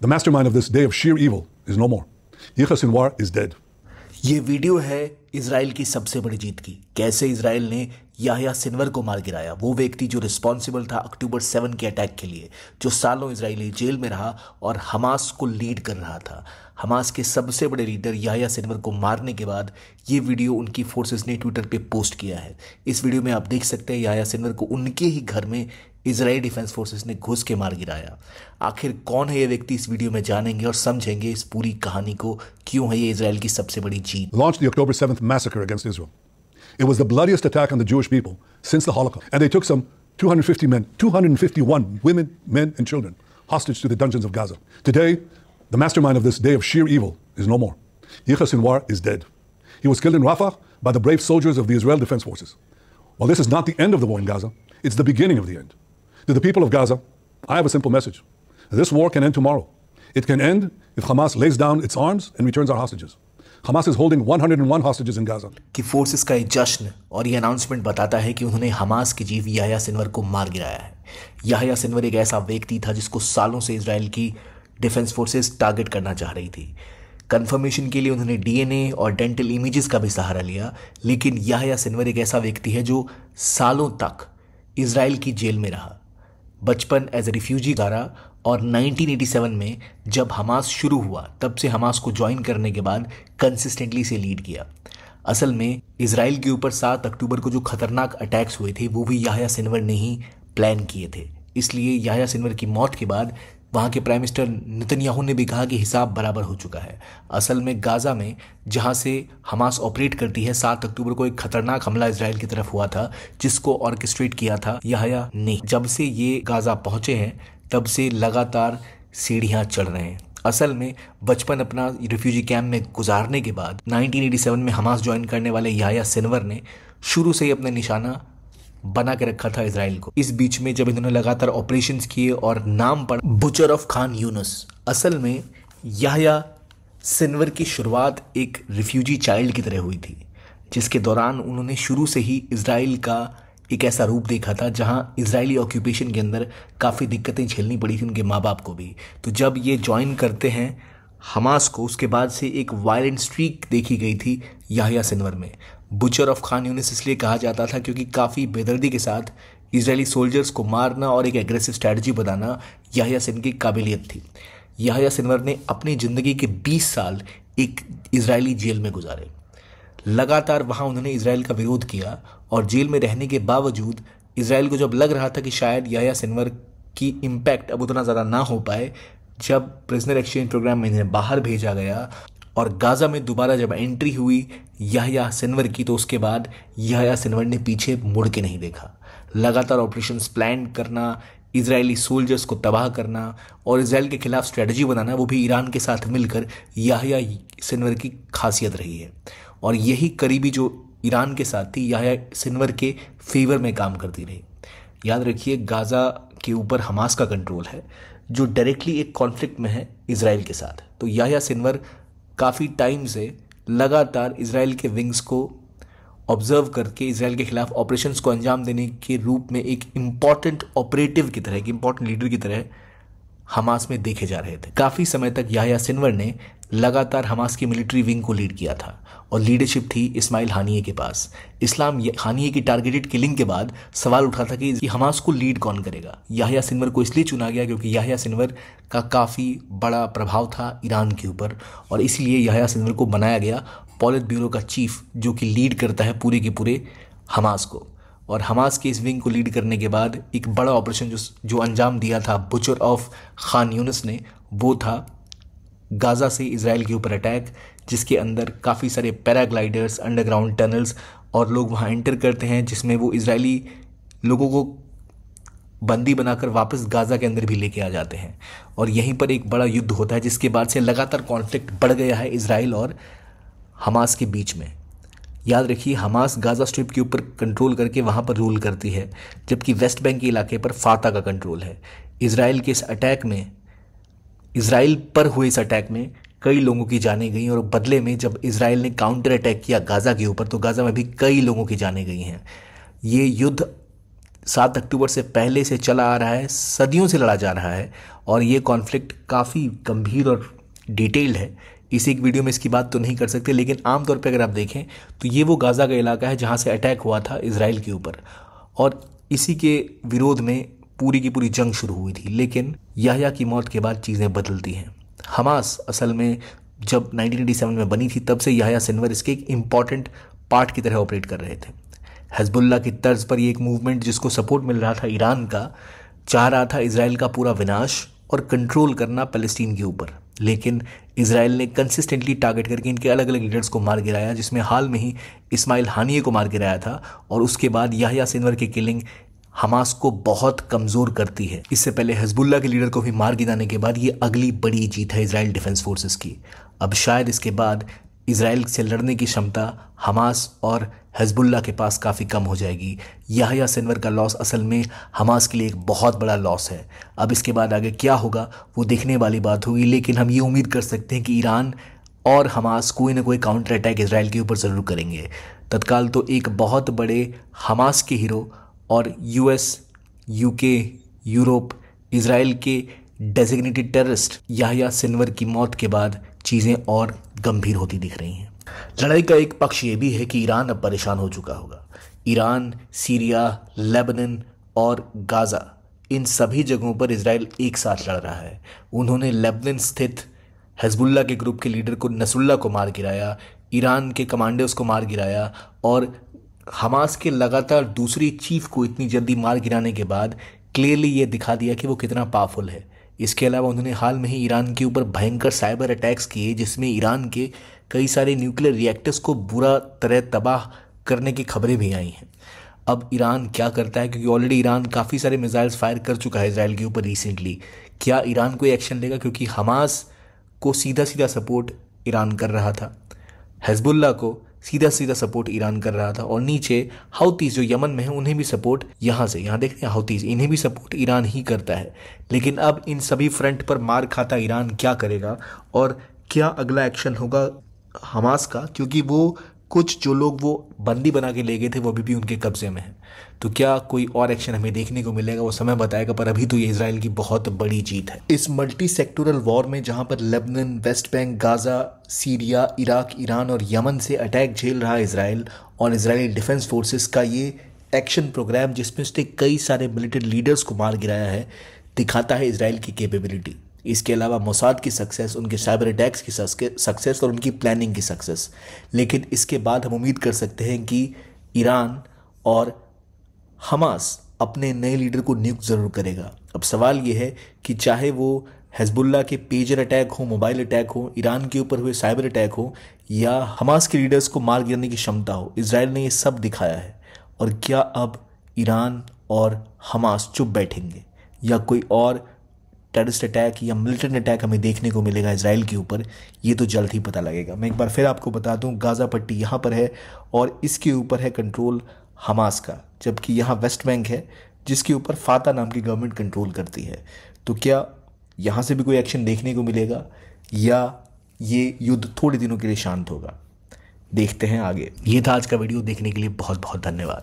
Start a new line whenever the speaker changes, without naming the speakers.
The mastermind of this day of sheer evil is no more. Yehia Sinwar is dead. ये video है Israel की सबसे बड़ी जीत की कैसे इसराइल ने याहिया सिनवर को मार गिराया वो व्यक्ति जो रिस्पॉन्सिबल था अक्टूबर सेवन के अटैक के लिए जो सालों इसराइली जेल में रहा और हमास को लीड कर रहा था हमास के सबसे बड़े लीडर याहिया सिनवर को मारने के बाद ये वीडियो उनकी फोर्सेस ने ट्विटर पे पोस्ट किया है इस वीडियो में आप देख सकते हैं याहिया सिनवर को उनके ही घर में इजरायली डिफेंस फोर्सेस ने घुस के मार गिराया आखिर कौन है ये व्यक्ति इस वीडियो में जानेंगे और समझेंगे इस पूरी कहानी को क्यों है ये इसराइल की सबसे बड़ी जीत launch the October 7th massacre against Israel It was the bloodiest attack on the Jewish people since the Holocaust. And they took some 250 men, 251 women, men, and children hostage to the dungeons of Gaza. Today, the mastermind of this day of sheer evil is no more. Yechia Sinwar is dead. He was killed in Rafah by the brave soldiers of the Israel Defense Forces. While this is not the end of the war in Gaza, it's the beginning of the end. To the people of Gaza, I have a simple message. This war can end tomorrow. It can end if Hamas lays down its arms and returns our hostages. Hamas is holding 101 hostages in Gaza. कि forces का एक जश्न और ये announcement बताता है कि उन्होंने हमास के जीव याया सिनवर को मार गिराया है याया सिनवर एक ऐसा व्यक्ति था जिसको सालों से इसराइल की डिफेंस फोर्सेस टारगेट करना चाह रही थी कंफर्मेशन के लिए उन्होंने डीएनए और डेंटल इमेजेस का भी सहारा लिया लेकिन याया सिनवर एक ऐसा व्यक्ति है जो सालों तक इसराइल की जेल में रहा बचपन एज ए रिफ्यूजी गारा और 1987 में जब हमास शुरू हुआ तब से हमास को ज्वाइन करने के बाद कंसिस्टेंटली से लीड किया असल में इसराइल के ऊपर सात अक्टूबर को जो खतरनाक अटैक्स हुए थे वो भी याहया सिनवर ने ही प्लान किए थे इसलिए याहया सिनवर की मौत के बाद वहाँ के प्राइम मिनिस्टर नितिनयाहू ने भी कहा कि हिसाब बराबर हो चुका है असल में गाज़ा में जहाँ से हमास ऑपरेट करती है सात अक्टूबर को एक खतरनाक हमला इसराइल की तरफ हुआ था जिसको ऑर्केस्ट्रेट किया था यहाया ने जब से ये गाज़ा पहुँचे हैं तब से लगातार सीढ़ियाँ चढ़ रहे हैं असल में बचपन अपना रिफ्यूजी कैंप में गुजारने के बाद 1987 में हमास ज्वाइन करने वाले याया सिनवर ने शुरू से ही अपना निशाना बना के रखा था इसराइल को इस बीच में जब इन्होंने लगातार ऑपरेशन किए और नाम पर बुचर ऑफ खान यूनस असल में याहया सिनवर की शुरुआत एक रिफ्यूजी चाइल्ड की तरह हुई थी जिसके दौरान उन्होंने शुरू से ही इसराइल का एक ऐसा रूप देखा था जहां इजरायली ऑक्यूपेशन के अंदर काफ़ी दिक्कतें झेलनी पड़ी थी उनके माँ बाप को भी तो जब ये ज्वाइन करते हैं हमास को उसके बाद से एक वायलेंट स्ट्रीक देखी गई थी याहिया सिनवर में बुचर ऑफ खान यूनिस इसलिए कहा जाता था क्योंकि काफ़ी बेदर्दी के साथ इसराइली सोल्जर्स को मारना और एक एग्रेसिव स्ट्रैटी बनाना याहिया सिन की काबिलियत थी याहिया सिनवर ने अपनी ज़िंदगी के 20 साल एक इसराइली जेल में गुजारे लगातार वहाँ उन्होंने इसराइल का विरोध किया और जेल में रहने के बावजूद इसराइल को जब लग रहा था कि शायद याहिया सिनवर की इम्पैक्ट अब उतना ज़्यादा ना हो पाए जब प्रिजनर एक्सचेंज प्रोग्राम में इन्हें बाहर भेजा गया और गाज़ा में दोबारा जब एंट्री हुई यहया सिनवर की तो उसके बाद यहया सिनवर ने पीछे मुड़ के नहीं देखा लगातार ऑपरेशन प्लान करना इजरायली सोल्जर्स को तबाह करना और इसराइल के खिलाफ स्ट्रेटजी बनाना वो भी ईरान के साथ मिलकर याहया सिनवर की खासियत रही है और यही करीबी जो ईरान के साथ थी याहया सिनवर के फेवर में काम करती रही याद रखिए गाज़ा के ऊपर हमास का कंट्रोल है जो डायरेक्टली एक कॉन्फ्लिक्ट में है इसराइल के साथ तो याहया सिनवर काफ़ी टाइम से लगातार इसराइल के विंग्स को ऑब्जर्व करके इसराइल के खिलाफ ऑपरेशंस को अंजाम देने के रूप में एक इम्पॉर्टेंट ऑपरेटिव की तरह एक इम्पॉर्टेंट लीडर की तरह हमास में देखे जा रहे थे काफ़ी समय तक याया सिनवर ने लगातार हमास की मिलिट्री विंग को लीड किया था और लीडरशिप थी इस्माइल हानिये के पास इस्लाम हानिये की टारगेटेड किलिंग के बाद सवाल उठा था कि हमास को लीड कौन करेगा याहिया सिनवर को इसलिए चुना गया क्योंकि याहिया सिनवर का काफ़ी बड़ा प्रभाव था ईरान के ऊपर और इसलिए याहिया सिनवर को बनाया गया पॉलिट ब्यूरो का चीफ जो कि लीड करता है पूरे के पूरे हमास को और हमास के इस विंग को लीड करने के बाद एक बड़ा ऑपरेशन जो जो अंजाम दिया था बुचर ऑफ खान यूनस ने वो था गाज़ा से इसराइल के ऊपर अटैक जिसके अंदर काफ़ी सारे पैराग्लाइडर्स अंडरग्राउंड टनल्स और लोग वहाँ एंटर करते हैं जिसमें वो इसराइली लोगों को बंदी बनाकर वापस गाज़ा के अंदर भी लेके आ जाते हैं और यहीं पर एक बड़ा युद्ध होता है जिसके बाद से लगातार कॉन्फ्लिक्ट बढ़ गया है इसराइल और हमास के बीच में याद रखिए हमास गाजा स्ट्रिप के ऊपर कंट्रोल करके वहाँ पर रूल करती है जबकि वेस्ट बैंक के इलाके पर फाता का कंट्रोल है इसराइल के इस अटैक में इसराइल पर हुए इस अटैक में कई लोगों की जाने गई और बदले में जब इसराइल ने काउंटर अटैक किया गाज़ा के ऊपर तो गाज़ा में भी कई लोगों की जाने गई हैं ये युद्ध सात अक्टूबर से पहले से चला आ रहा है सदियों से लड़ा जा रहा है और ये कॉन्फ्लिक्ट काफ़ी गंभीर और डिटेल्ड है इसी एक वीडियो में इसकी बात तो नहीं कर सकते लेकिन आमतौर पर अगर आप देखें तो ये वो गाज़ा का इलाका है जहाँ से अटैक हुआ था इसराइल के ऊपर और इसी के विरोध में पूरी की पूरी जंग शुरू हुई थी लेकिन याहिया की मौत के बाद चीज़ें बदलती हैं हमास असल में जब 1987 में बनी थी तब से याहया सिनवर इसके एक इम्पॉर्टेंट पार्ट की तरह ऑपरेट कर रहे थे हजबुल्ला की तर्ज पर यह एक मूवमेंट जिसको सपोर्ट मिल रहा था ईरान का चाह रहा था इसराइल का पूरा विनाश और कंट्रोल करना फ़लस्तीन के ऊपर लेकिन इसराइल ने कंसिस्टेंटली टारगेट करके इनके अलग अलग लीडर्स को मार गिराया जिसमें हाल में ही इस्माइल हानिये को मार गिराया था और उसके बाद याहिया सिनवर की किलिंग हमास को बहुत कमज़ोर करती है इससे पहले हजबुल्ला के लीडर को भी मार गिराने के बाद ये अगली बड़ी जीत है इसराइल डिफेंस फोर्सेस की अब शायद इसके बाद इसराइल से लड़ने की क्षमता हमास और हजबुल्ला के पास काफ़ी कम हो जाएगी या सिनवर का लॉस असल में हमास के लिए एक बहुत बड़ा लॉस है अब इसके बाद आगे क्या होगा वो देखने वाली बात होगी लेकिन हम ये उम्मीद कर सकते हैं कि ईरान और हमास कोई ना कोई काउंटर अटैक इसराइल के ऊपर ज़रूर करेंगे तत्काल तो एक बहुत बड़े हमास के हीरो और यूएस यूके यूरोप इसराइल के डेजिग्नेटेड टेररिस्ट याहिया सिनवर की मौत के बाद चीज़ें और गंभीर होती दिख रही हैं लड़ाई का एक पक्ष ये भी है कि ईरान अब परेशान हो चुका होगा ईरान सीरिया लेबनन और गाज़ा इन सभी जगहों पर इसराइल एक साथ लड़ रहा है उन्होंने लेबनन स्थित हजबुल्ला के ग्रुप के लीडर को नसुल्ला को मार गिराया ईरान के कमांडर्स को मार गिराया और हमास के लगातार दूसरी चीफ को इतनी जल्दी मार गिराने के बाद क्लियरली ये दिखा दिया कि वो कितना पावरफुल है इसके अलावा उन्होंने हाल में ही ईरान के ऊपर भयंकर साइबर अटैक्स किए जिसमें ईरान के कई सारे न्यूक्लियर रिएक्टर्स को बुरा तरह तबाह करने की खबरें भी आई हैं अब ईरान क्या करता है क्योंकि ऑलरेडी ईरान काफ़ी सारे मिसाइल्स फायर कर चुका है इसराइल के ऊपर रिसेंटली क्या ईरान कोई एक्शन लेगा क्योंकि हमास को सीधा सीधा सपोर्ट ईरान कर रहा था हेजबुल्ला को सीधा सीधा सपोर्ट ईरान कर रहा था और नीचे हाउतीज जो यमन में है उन्हें भी सपोर्ट यहाँ से यहाँ देखते हैं हाउतीज इन्हें भी सपोर्ट ईरान ही करता है लेकिन अब इन सभी फ्रंट पर मार खाता ईरान क्या करेगा और क्या अगला एक्शन होगा हमास का क्योंकि वो कुछ जो लोग वो बंदी बना के ले गए थे वो अभी भी उनके कब्जे में है तो क्या कोई और एक्शन हमें देखने को मिलेगा वो समय बताएगा पर अभी तो ये इसराइल की बहुत बड़ी जीत है इस मल्टी सेक्टोरल वॉर में जहां पर Lebanon West Bank Gaza Syria Iraq Iran और यमन से अटैक झेल रहा इसराइल और इसराइली डिफेंस फोर्सेस का ये एक्शन प्रोग्राम जिसमें उसने कई सारे मिलिटरी लीडर्स को मार गिराया है दिखाता है इसराइल की कैपेबिलिटी इसके अलावा मोसाद की सक्सेस उनके साइबर अटैक्स की सक्सेस और उनकी प्लानिंग की सक्सेस लेकिन इसके बाद हम उम्मीद कर सकते हैं कि ईरान और हमास अपने नए लीडर को नियुक्त ज़रूर करेगा अब सवाल यह है कि चाहे वो हेजबुल्ला के पेजर अटैक हो मोबाइल अटैक हो ईरान के ऊपर हुए साइबर अटैक हो या हमास के लीडर्स को मार गिरने की क्षमता हो इसराइल ने ये सब दिखाया है और क्या अब ईरान और हमास चुप बैठेंगे या कोई और टेररिस्ट अटैक या मिलिटेंट अटैक हमें देखने को मिलेगा इसराइल के ऊपर ये तो जल्द ही पता लगेगा मैं एक बार फिर आपको बता दूं गाज़ा पट्टी यहाँ पर है और इसके ऊपर है कंट्रोल हमास का जबकि यहाँ वेस्ट बैंक है जिसके ऊपर फाता नाम की गवर्नमेंट कंट्रोल करती है तो क्या यहाँ से भी कोई एक्शन देखने को मिलेगा या ये युद्ध थोड़े दिनों के लिए शांत होगा देखते हैं आगे ये था आज का वीडियो देखने के लिए बहुत बहुत धन्यवाद